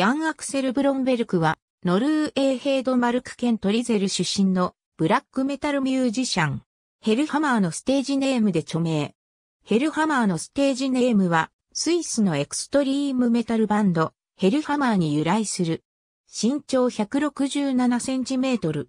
ヤン・アクセル・ブロンベルクは、ノルウェーヘイドマルクン・トリゼル出身のブラックメタルミュージシャン。ヘルハマーのステージネームで著名。ヘルハマーのステージネームは、スイスのエクストリームメタルバンド、ヘルハマーに由来する。身長167センチメートル。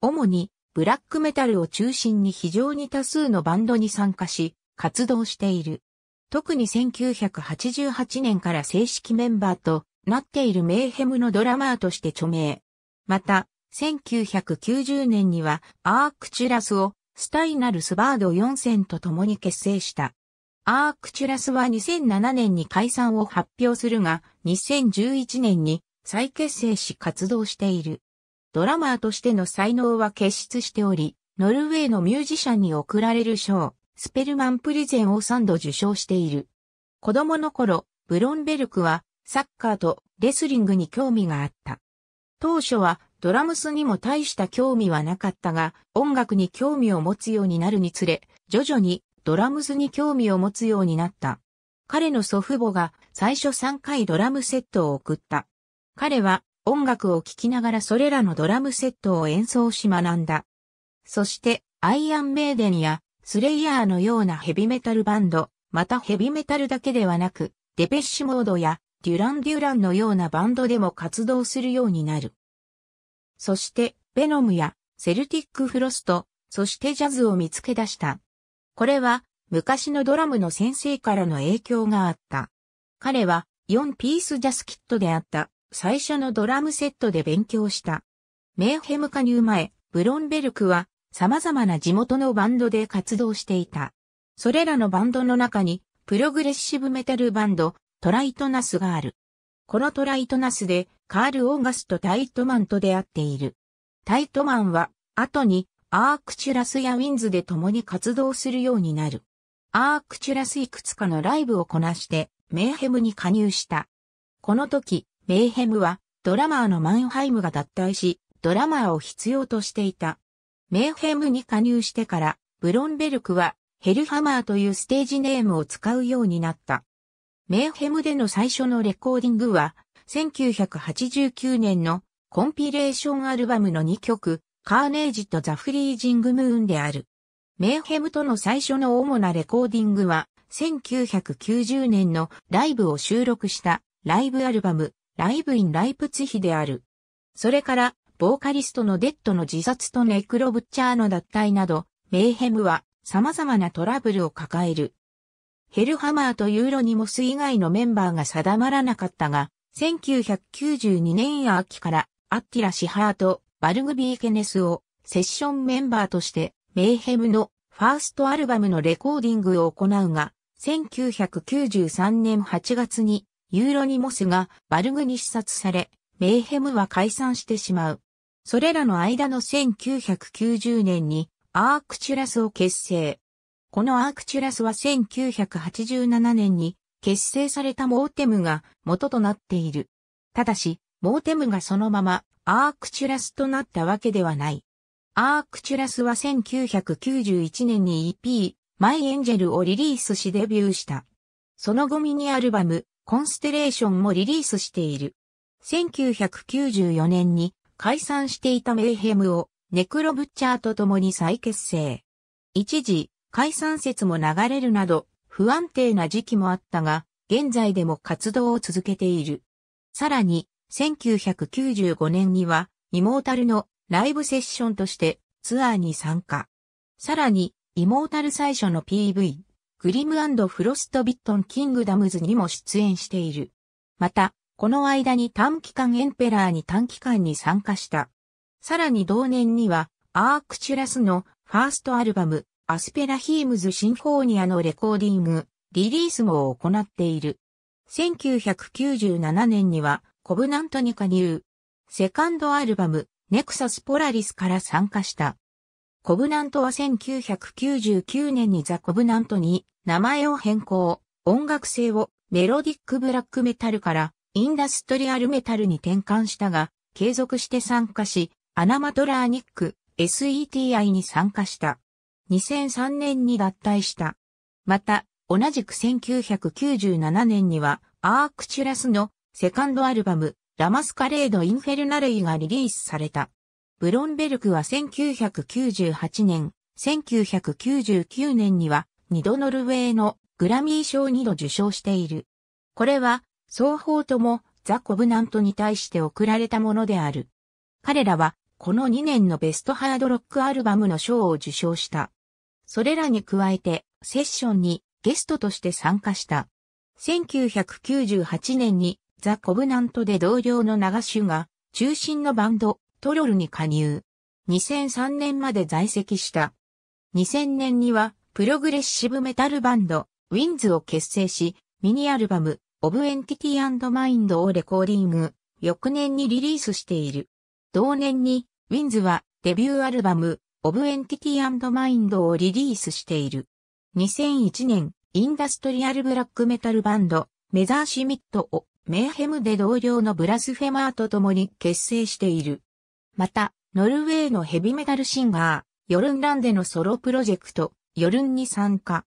主に、ブラックメタルを中心に非常に多数のバンドに参加し、活動している。特に1988年から正式メンバーとなっているメーヘムのドラマーとして著名。また、1990年にはアークチュラスをスタイナルスバード4戦と共に結成した。アークチュラスは2007年に解散を発表するが、2011年に再結成し活動している。ドラマーとしての才能は結出しており、ノルウェーのミュージシャンに贈られる賞、スペルマンプリゼンを3度受賞している。子供の頃、ブロンベルクはサッカーとレスリングに興味があった。当初はドラムスにも大した興味はなかったが、音楽に興味を持つようになるにつれ、徐々にドラムスに興味を持つようになった。彼の祖父母が最初3回ドラムセットを送った。彼は音楽を聴きながらそれらのドラムセットを演奏し学んだ。そして、アイアンメイデンやスレイヤーのようなヘビメタルバンド、またヘビメタルだけではなく、デペッシュモードやデュラン・デュランのようなバンドでも活動するようになる。そして、ベノムやセルティック・フロスト、そしてジャズを見つけ出した。これは、昔のドラムの先生からの影響があった。彼は、4ピースジャスキットであった、最初のドラムセットで勉強した。メーヘム加入前、ブロンベルクは、様々な地元のバンドで活動していた。それらのバンドの中に、プログレッシブメタルバンド、トライトナスがある。このトライトナスで、カール・オーガスト・タイトマンと出会っている。タイトマンは、後に、アークチュラスやウィンズで共に活動するようになる。アークチュラスいくつかのライブをこなして、メーヘムに加入した。この時、メーヘムは、ドラマーのマンハイムが脱退し、ドラマーを必要としていた。メーヘムに加入してから、ブロンベルクは、ヘルハマーというステージネームを使うようになった。メーヘムでの最初のレコーディングは、1989年のコンピレーションアルバムの2曲、カーネージとザ・フリージング・ムーンである。メーヘムとの最初の主なレコーディングは、1990年のライブを収録したライブアルバム、ライブ・イン・ライプツヒである。それから、ボーカリストのデッドの自殺とネクロ・ブッチャーの脱退など、メーヘムは様々なトラブルを抱える。ヘルハマーとユーロニモス以外のメンバーが定まらなかったが、1992年秋からアッティラ・シハーとバルグビー・ケネスをセッションメンバーとしてメイヘムのファーストアルバムのレコーディングを行うが、1993年8月にユーロニモスがバルグに視察され、メイヘムは解散してしまう。それらの間の1990年にアークチュラスを結成。このアークチュラスは1987年に結成されたモーテムが元となっている。ただし、モーテムがそのままアークチュラスとなったわけではない。アークチュラスは1991年に EP、マイエンジェルをリリースしデビューした。その後ミニアルバム、コンステレーションもリリースしている。1994年に解散していたメイヘムをネクロブッチャーと共に再結成。一時、解散説も流れるなど、不安定な時期もあったが、現在でも活動を続けている。さらに、1995年には、イモータルのライブセッションとしてツアーに参加。さらに、イモータル最初の PV、グリムフロストビットンキングダムズにも出演している。また、この間に短期間エンペラーに短期間に参加した。さらに同年には、アークチュラスのファーストアルバム、アスペラヒームズシンフォーニアのレコーディング、リリースも行っている。1997年には、コブナントに加入。セカンドアルバム、ネクサスポラリスから参加した。コブナントは1999年にザ・コブナントに名前を変更、音楽性をメロディックブラックメタルからインダストリアルメタルに転換したが、継続して参加し、アナマトラーニック SETI に参加した。2003年に脱退した。また、同じく1997年には、アークチュラスのセカンドアルバム、ラマスカレード・インフェルナレイがリリースされた。ブロンベルクは1998年、1999年には、2度ノルウェーのグラミー賞2度受賞している。これは、双方ともザ・コブナントに対して贈られたものである。彼らは、この2年のベストハードロックアルバムの賞を受賞した。それらに加えてセッションにゲストとして参加した。1998年にザ・コブナントで同僚の長州が中心のバンドトロルに加入。2003年まで在籍した。2000年にはプログレッシブメタルバンドウィンズを結成し、ミニアルバムオブエンティティマインドをレコーディング、翌年にリリースしている。同年にウィンズはデビューアルバムオブエンティティマインドをリリースしている。2001年、インダストリアルブラックメタルバンド、メザーシミットをメーヘムで同僚のブラスフェマーと共に結成している。また、ノルウェーのヘビメタルシンガー、ヨルンランでのソロプロジェクト、ヨルンに参加。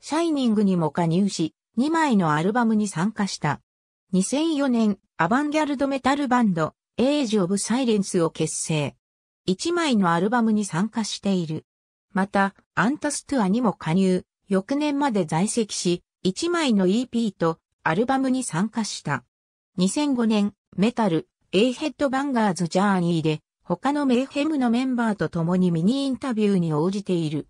シャイニングにも加入し、2枚のアルバムに参加した。2004年、アバンギャルドメタルバンド、エイジ・オブ・サイレンスを結成。1枚のアルバムに参加している。また、アンタストゥアにも加入、翌年まで在籍し、1枚の EP とアルバムに参加した。2005年、メタル、A ヘッドバンガーズジャーニーで、他のメイヘムのメンバーと共にミニインタビューに応じている。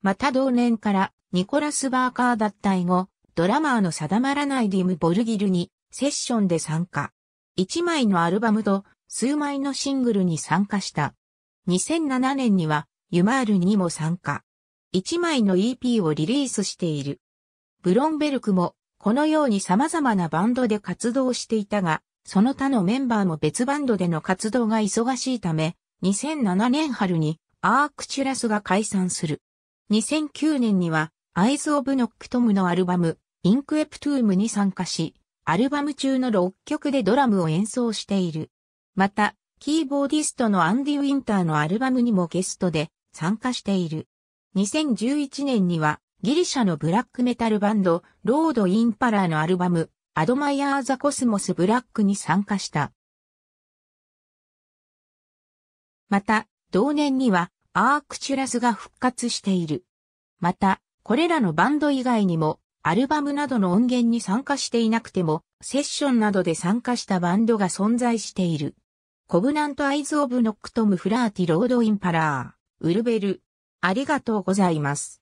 また同年からニコラス・バーカー脱退後、ドラマーの定まらないディム・ボルギルにセッションで参加。1枚のアルバムと数枚のシングルに参加した。2007年には、ユマールにも参加。1枚の EP をリリースしている。ブロンベルクも、このように様々なバンドで活動していたが、その他のメンバーも別バンドでの活動が忙しいため、2007年春にアークチュラスが解散する。2009年には、アイズ・オブ・ノックトムのアルバム、インクエプトゥームに参加し、アルバム中の6曲でドラムを演奏している。また、キーボーディストのアンディ・ウィンターのアルバムにもゲストで参加している。2011年にはギリシャのブラックメタルバンドロード・インパラーのアルバムアドマイヤー・ザ・コスモス・ブラックに参加した。また、同年にはアークチュラスが復活している。また、これらのバンド以外にも、アルバムなどの音源に参加していなくても、セッションなどで参加したバンドが存在している。コブナントアイズオブノックトムフラーティロードインパラー、ウルベル。ありがとうございます。